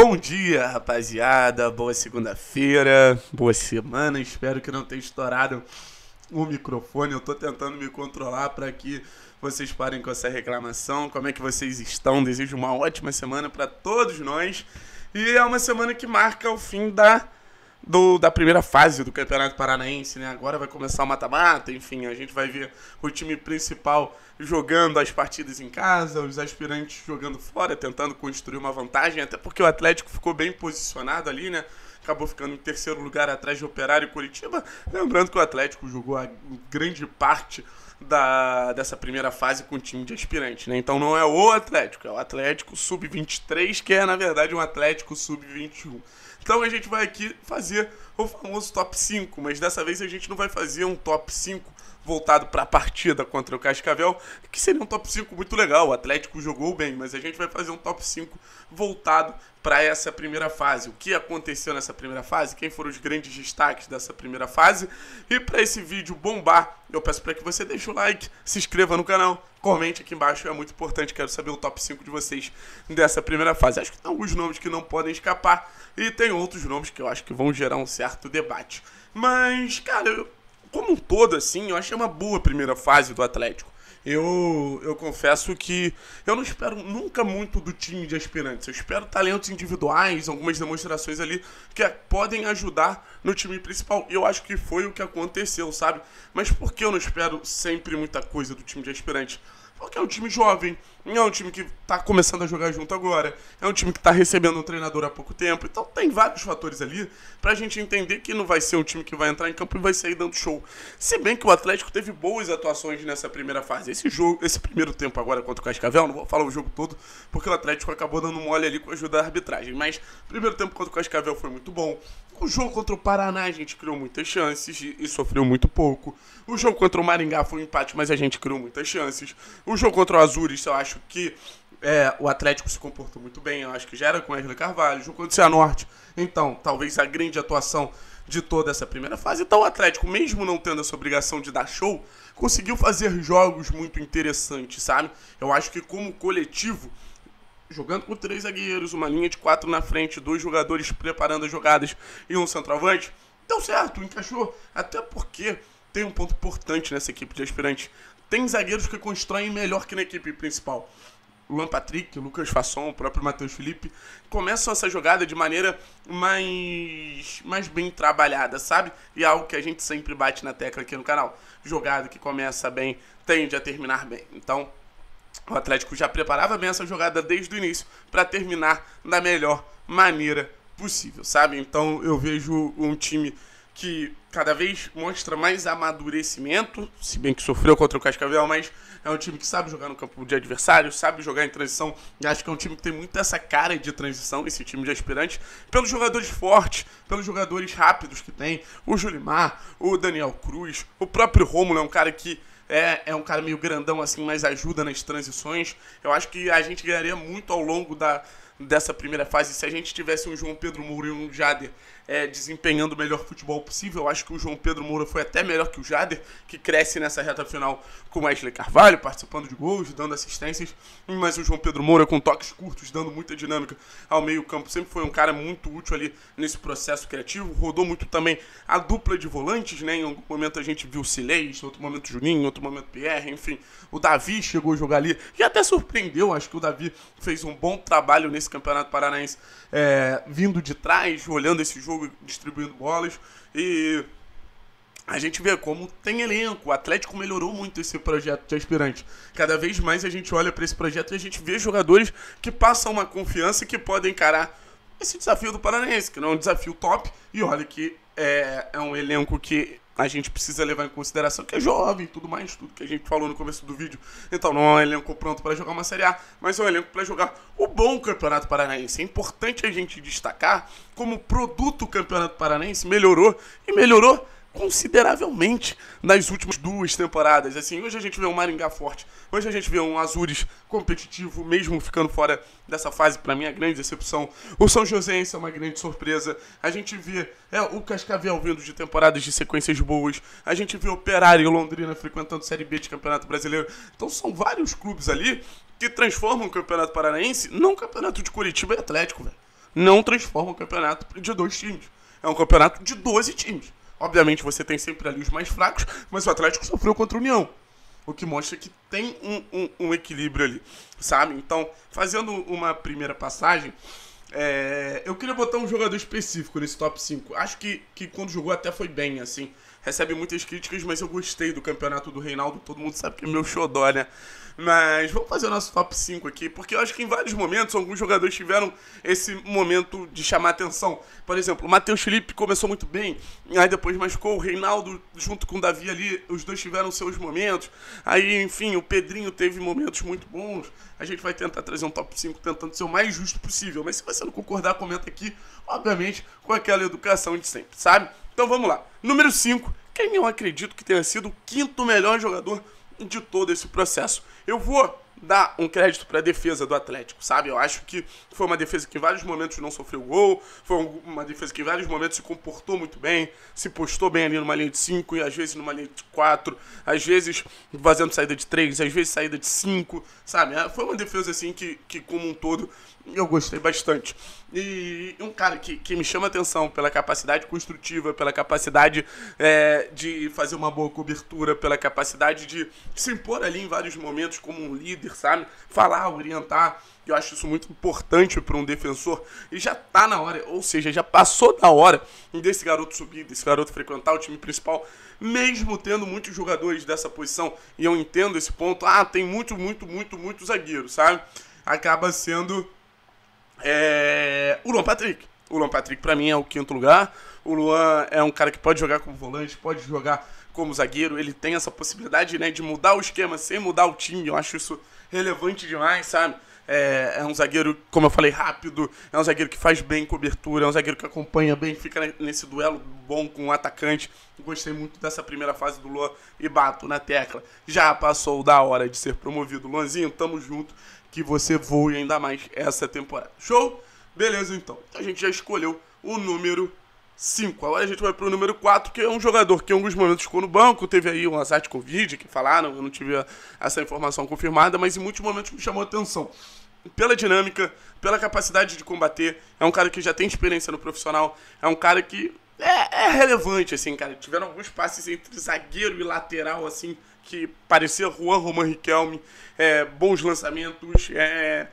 Bom dia, rapaziada. Boa segunda-feira, boa semana. Espero que não tenha estourado o microfone. Eu tô tentando me controlar para que vocês parem com essa reclamação. Como é que vocês estão? Desejo uma ótima semana para todos nós. E é uma semana que marca o fim da do, da primeira fase do Campeonato Paranaense, né? Agora vai começar o mata-mata, enfim, a gente vai ver o time principal jogando as partidas em casa, os aspirantes jogando fora, tentando construir uma vantagem, até porque o Atlético ficou bem posicionado ali, né? Acabou ficando em terceiro lugar atrás de Operário e Curitiba. Lembrando que o Atlético jogou a grande parte da, dessa primeira fase com o time de aspirante, né? Então não é o Atlético, é o Atlético Sub-23, que é, na verdade, um Atlético Sub-21. Então a gente vai aqui fazer o famoso top 5, mas dessa vez a gente não vai fazer um top 5 voltado para a partida contra o Cascavel, que seria um top 5 muito legal. O Atlético jogou bem, mas a gente vai fazer um top 5 voltado para essa primeira fase. O que aconteceu nessa primeira fase? Quem foram os grandes destaques dessa primeira fase? E para esse vídeo bombar, eu peço para que você deixe o like, se inscreva no canal, Comente aqui embaixo, é muito importante. Quero saber o top 5 de vocês dessa primeira fase. Acho que tem alguns nomes que não podem escapar e tem outros nomes que eu acho que vão gerar um certo debate. Mas, cara, eu, como um todo, assim, eu achei uma boa primeira fase do Atlético. Eu, eu confesso que eu não espero nunca muito do time de aspirantes. Eu espero talentos individuais, algumas demonstrações ali que podem ajudar no time principal. Eu acho que foi o que aconteceu, sabe? Mas por que eu não espero sempre muita coisa do time de aspirantes? Porque é um time jovem, é um time que está começando a jogar junto agora, é um time que está recebendo um treinador há pouco tempo. Então tem vários fatores ali para a gente entender que não vai ser um time que vai entrar em campo e vai sair dando show. Se bem que o Atlético teve boas atuações nessa primeira fase. Esse jogo, esse primeiro tempo agora contra o Cascavel, não vou falar o jogo todo, porque o Atlético acabou dando mole ali com a ajuda da arbitragem. Mas primeiro tempo contra o Cascavel foi muito bom. O jogo contra o Paraná a gente criou muitas chances e, sofreu muito pouco. O jogo contra o Maringá foi um empate, mas a gente criou muitas chances. O jogo contra o Azures, eu acho que é, o Atlético se comportou muito bem, eu acho que já era com Wesley Carvalho, o jogo contra o Cianorte. Então, talvez a grande atuação de toda essa primeira fase. Então, o Atlético, mesmo não tendo essa obrigação de dar show, conseguiu fazer jogos muito interessantes, sabe? Eu acho que, como coletivo, jogando com três zagueiros, uma linha de quatro na frente, dois jogadores preparando as jogadas e um centroavante, deu certo, encaixou. Até porque tem um ponto importante nessa equipe de aspirantes. Tem zagueiros que constroem melhor que na equipe principal. Luan Patrick, Lucas Fasson, o próprio Matheus Felipe, começam essa jogada de maneira mais, mais bem trabalhada, sabe? E é algo que a gente sempre bate na tecla aqui no canal. Jogada que começa bem, tende a terminar bem. Então, o Atlético já preparava bem essa jogada desde o início para terminar da melhor maneira possível, sabe? Então eu vejo um time que cada vez mostra mais amadurecimento, se bem que sofreu contra o Cascavel, mas é um time que sabe jogar no campo de adversário, sabe jogar em transição. Acho que é um time que tem muito essa cara de transição, esse time de aspirante, pelos jogadores fortes, pelos jogadores rápidos que tem. O Julimar, o Daniel Cruz, o próprio Romulo é um cara que é, é um cara meio grandão assim, mas ajuda nas transições. Eu acho que a gente ganharia muito ao longo da, dessa primeira fase. Se a gente tivesse um João Pedro Moura e um Jader é, desempenhando o melhor futebol possível, eu acho que o João Pedro Moura foi até melhor que o Jader, que cresce nessa reta final com o Wesley Carvalho, participando de gols, dando assistências. Mas o João Pedro Moura, com toques curtos, dando muita dinâmica ao meio-campo, sempre foi um cara muito útil ali nesse processo criativo. Rodou muito também a dupla de volantes, né? Em algum momento a gente viu o Sileis, em outro momento o Juninho, em outro momento o Pierre, enfim. O Davi chegou a jogar ali e até surpreendeu. Acho que o Davi fez um bom trabalho nesse esse Campeonato Paranaense é, vindo de trás, olhando esse jogo, distribuindo bolas. E a gente vê como tem elenco. O Atlético melhorou muito esse projeto de aspirante. Cada vez mais a gente olha para esse projeto e a gente vê jogadores que passam uma confiança e que podem encarar esse desafio do Paranaense, que não é um desafio top. E olha que é, é um elenco que a gente precisa levar em consideração que é jovem tudo mais, tudo que a gente falou no começo do vídeo. Então não é um elenco pronto para jogar uma Série A, mas é um elenco para jogar o bom Campeonato Paranaense. É importante a gente destacar como o produto Campeonato Paranaense melhorou e melhorou consideravelmente nas últimas duas temporadas. Assim, hoje a gente vê um Maringá forte, hoje a gente vê um Azures competitivo, mesmo ficando fora dessa fase, para mim é grande decepção. O São José é uma grande surpresa. A gente vê é, o Cascavel vindo de temporadas de sequências boas. A gente vê Operário e Londrina frequentando Série B de Campeonato Brasileiro. Então são vários clubes ali que transformam o Campeonato Paranaense não campeonato de Curitiba e Atlético, velho. Não transformam o campeonato de dois times. É um campeonato de 12 times. Obviamente você tem sempre ali os mais fracos, mas o Atlético sofreu contra o União. O que mostra que tem um, um, um equilíbrio ali, sabe? Então, fazendo uma primeira passagem, é, eu queria botar um jogador específico nesse top 5. Acho que, que quando jogou até foi bem, assim recebe muitas críticas, mas eu gostei do campeonato do Reinaldo, todo mundo sabe que é meu xodó, né? Mas vamos fazer o nosso top 5 aqui, porque eu acho que em vários momentos alguns jogadores tiveram esse momento de chamar atenção. Por exemplo, o Matheus Felipe começou muito bem, aí depois machucou o Reinaldo junto com o Davi ali, os dois tiveram seus momentos. Aí, enfim, o Pedrinho teve momentos muito bons. A gente vai tentar trazer um top 5 tentando ser o mais justo possível, mas se você não concordar, comenta aqui, obviamente, com aquela educação de sempre, sabe? Então vamos lá. Número 5, quem eu acredito que tenha sido o quinto melhor jogador de todo esse processo. Eu vou dar um crédito para a defesa do Atlético, sabe? Eu acho que foi uma defesa que em vários momentos não sofreu gol, foi uma defesa que em vários momentos se comportou muito bem, se postou bem ali numa linha de 5 e às vezes numa linha de 4, às vezes fazendo saída de 3, às vezes saída de 5, sabe? É, foi uma defesa assim que, que como um todo eu gostei bastante. E um cara que, que me chama atenção pela capacidade construtiva, pela capacidade é, de fazer uma boa cobertura, pela capacidade de se impor ali em vários momentos como um líder sabe? Falar, orientar. Eu acho isso muito importante para um defensor. E já tá na hora, ou seja, já passou da hora desse garoto subir, desse garoto frequentar o time principal, mesmo tendo muitos jogadores dessa posição. E eu entendo esse ponto. Ah, tem muito, muito, muito, muito zagueiro, sabe? Acaba sendo é... o Luan Patrick. O Luan Patrick, para mim, é o quinto lugar. O Luan é um cara que pode jogar como volante, pode jogar como zagueiro. Ele tem essa possibilidade né, de mudar o esquema sem mudar o time. Eu acho isso relevante demais, sabe? É, é, um zagueiro, como eu falei, rápido, é um zagueiro que faz bem cobertura, é um zagueiro que acompanha bem, fica nesse duelo bom com o atacante. Gostei muito dessa primeira fase do Luan e bato na tecla. Já passou da hora de ser promovido. Luanzinho, tamo junto, que você voe ainda mais essa temporada. Show? Beleza, então. A gente já escolheu o número 5. Agora a gente vai pro número 4, que é um jogador que em alguns momentos ficou no banco, teve aí um azar de Covid, que falaram, eu não tive essa informação confirmada, mas em muitos momentos me chamou a atenção. Pela dinâmica, pela capacidade de combater, é um cara que já tem experiência no profissional, é um cara que é, é relevante, assim, cara. Tiveram alguns passes entre zagueiro e lateral, assim, que parecia Juan Roman Riquelme, é, bons lançamentos, é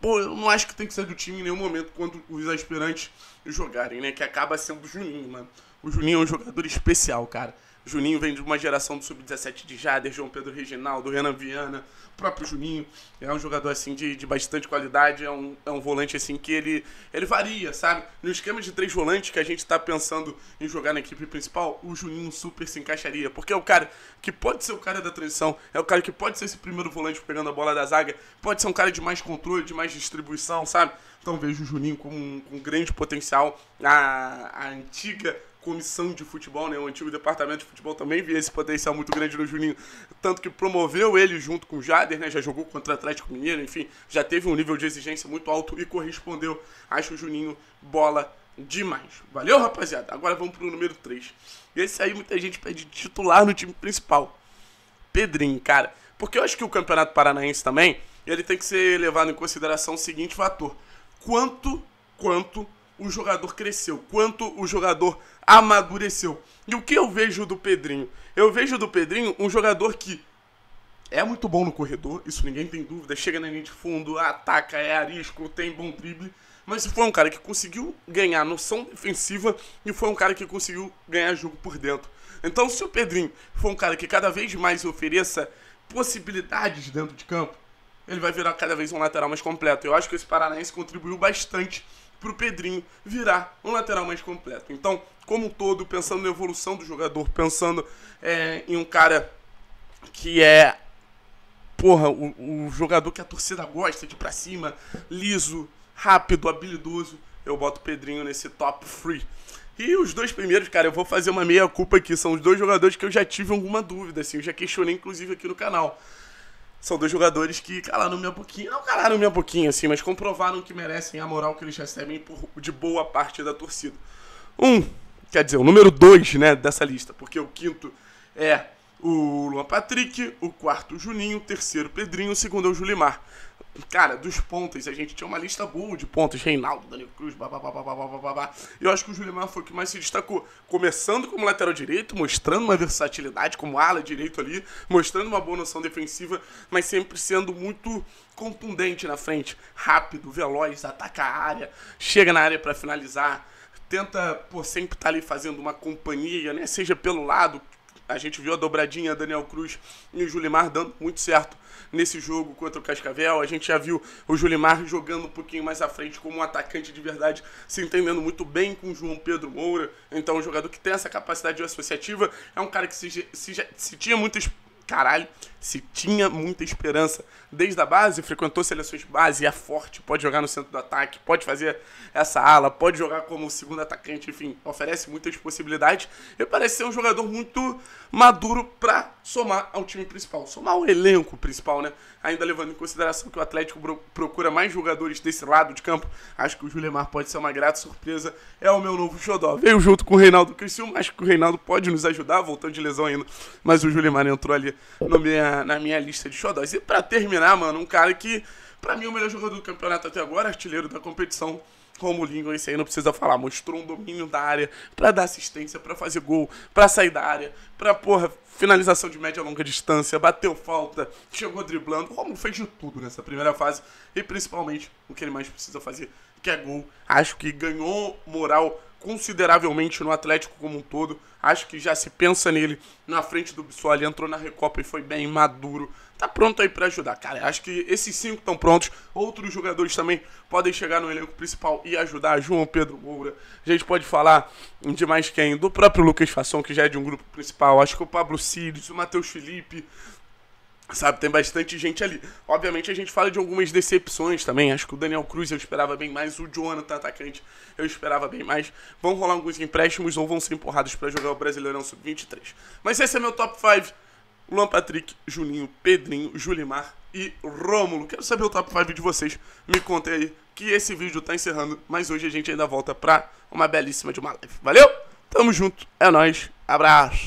pô, eu não acho que tem que ser do time em nenhum momento quando os aspirantes jogarem, né? Que acaba sendo o Juninho, mano. Né? O Juninho é um jogador especial, cara. Juninho vem de uma geração do Sub-17 de Jader, João Pedro Reginaldo, Renan Viana, o próprio Juninho. É um jogador, assim, de, de bastante qualidade. É um, é um volante, assim, que ele, ele varia, sabe? No esquema de três volantes que a gente está pensando em jogar na equipe principal, o Juninho super se encaixaria. Porque é o cara que pode ser o cara da transição, é o cara que pode ser esse primeiro volante pegando a bola da zaga, pode ser um cara de mais controle, de mais distribuição, sabe? Então vejo o Juninho com, com grande potencial. A, a antiga comissão de futebol, né? O antigo departamento de futebol também via esse potencial muito grande no Juninho, tanto que promoveu ele junto com o Jader, né? Já jogou contra o Atlético Mineiro, enfim, já teve um nível de exigência muito alto e correspondeu. Acho o Juninho bola demais. Valeu, rapaziada? Agora vamos pro número 3. Esse aí muita gente pede titular no time principal. Pedrinho, cara. Porque eu acho que o Campeonato Paranaense também, ele tem que ser levado em consideração o seguinte fator. Quanto, quanto o jogador cresceu, quanto o jogador amadureceu. E o que eu vejo do Pedrinho? Eu vejo do Pedrinho um jogador que é muito bom no corredor, isso ninguém tem dúvida, chega na linha de fundo, ataca, é arisco, tem bom drible, mas foi um cara que conseguiu ganhar noção defensiva e foi um cara que conseguiu ganhar jogo por dentro. Então, se o Pedrinho for um cara que cada vez mais ofereça possibilidades dentro de campo, ele vai virar cada vez um lateral mais completo. Eu acho que esse Paranaense contribuiu bastante para o Pedrinho virar um lateral mais completo. Então, como um todo, pensando na evolução do jogador, pensando é, em um cara que é porra, o, o, jogador que a torcida gosta de pra cima, liso, rápido, habilidoso, eu boto o Pedrinho nesse top free. E os dois primeiros, cara, eu vou fazer uma meia culpa aqui, são os dois jogadores que eu já tive alguma dúvida, assim, eu já questionei inclusive aqui no canal. São dois jogadores que calaram minha pouquinho. Não calaram minha pouquinho, assim, mas comprovaram que merecem a moral que eles recebem por, de boa parte da torcida. Um, quer dizer, o número dois, né, dessa lista, porque o quinto é o Luan Patrick, o quarto o Juninho, o terceiro o Pedrinho, o segundo é o Julimar. Cara, dos pontas, a gente tinha uma lista boa de pontas. Reinaldo, Danilo Cruz, babá. Eu acho que o Julian foi o que mais se destacou. Começando como lateral direito, mostrando uma versatilidade como ala direito ali, mostrando uma boa noção defensiva, mas sempre sendo muito contundente na frente. Rápido, veloz, ataca a área, chega na área para finalizar tenta pô, sempre estar tá ali fazendo uma companhia, né? Seja pelo lado, a gente viu a dobradinha Daniel Cruz e o Julimar dando muito certo nesse jogo contra o Cascavel. A gente já viu o Julimar jogando um pouquinho mais à frente como um atacante de verdade, se entendendo muito bem com o João Pedro Moura. Então, um jogador que tem essa capacidade associativa, é um cara que se, se, se tinha muita. Caralho, se tinha muita esperança desde a base, frequentou seleções base, é forte, pode jogar no centro do ataque, pode fazer essa ala, pode jogar como segundo atacante, enfim, oferece muitas possibilidades. E parece ser um jogador muito maduro para somar ao time principal, somar ao elenco principal, né? Ainda levando em consideração que o Atlético procura mais jogadores desse lado de campo, acho que o Juliemar pode ser uma grata surpresa. É o meu novo xodó. Veio junto com o Reinaldo Criciúma, acho que o Reinaldo pode nos ajudar, voltando de lesão ainda, mas o Juliemar entrou ali minha, na minha lista de xodós. E para terminar, né, mano. Um cara que, para mim, é o melhor jogador do campeonato até agora, artilheiro da competição. Lingo, esse aí não precisa falar, mostrou um domínio da área para dar assistência, para fazer gol, para sair da área, para porra, finalização de média e longa distância, bateu falta, chegou driblando. O Romulo fez de tudo nessa primeira fase e principalmente o que ele mais precisa fazer, que é gol. Acho que ganhou moral consideravelmente no Atlético como um todo. Acho que já se pensa nele na frente do Bissoli, entrou na Recopa e foi bem maduro. Tá pronto aí para ajudar, cara. Acho que esses cinco estão prontos. Outros jogadores também podem chegar no elenco principal e ajudar. João Pedro Moura. A gente pode falar de mais quem? Do próprio Lucas Fação, que já é de um grupo principal. Acho que o Pablo Cires, o Matheus Felipe, Sabe, tem bastante gente ali. Obviamente a gente fala de algumas decepções também. Acho que o Daniel Cruz eu esperava bem mais, o Jonathan tá atacante eu esperava bem mais. Vão rolar alguns empréstimos ou vão ser empurrados para jogar o Brasileirão Sub-23. Mas esse é meu top 5. Luan Patrick, Juninho, Pedrinho, Julimar e Rômulo. Quero saber o top 5 de vocês. Me contem aí que esse vídeo tá encerrando, mas hoje a gente ainda volta pra uma belíssima de uma live. Valeu? Tamo junto, é nóis, abraço!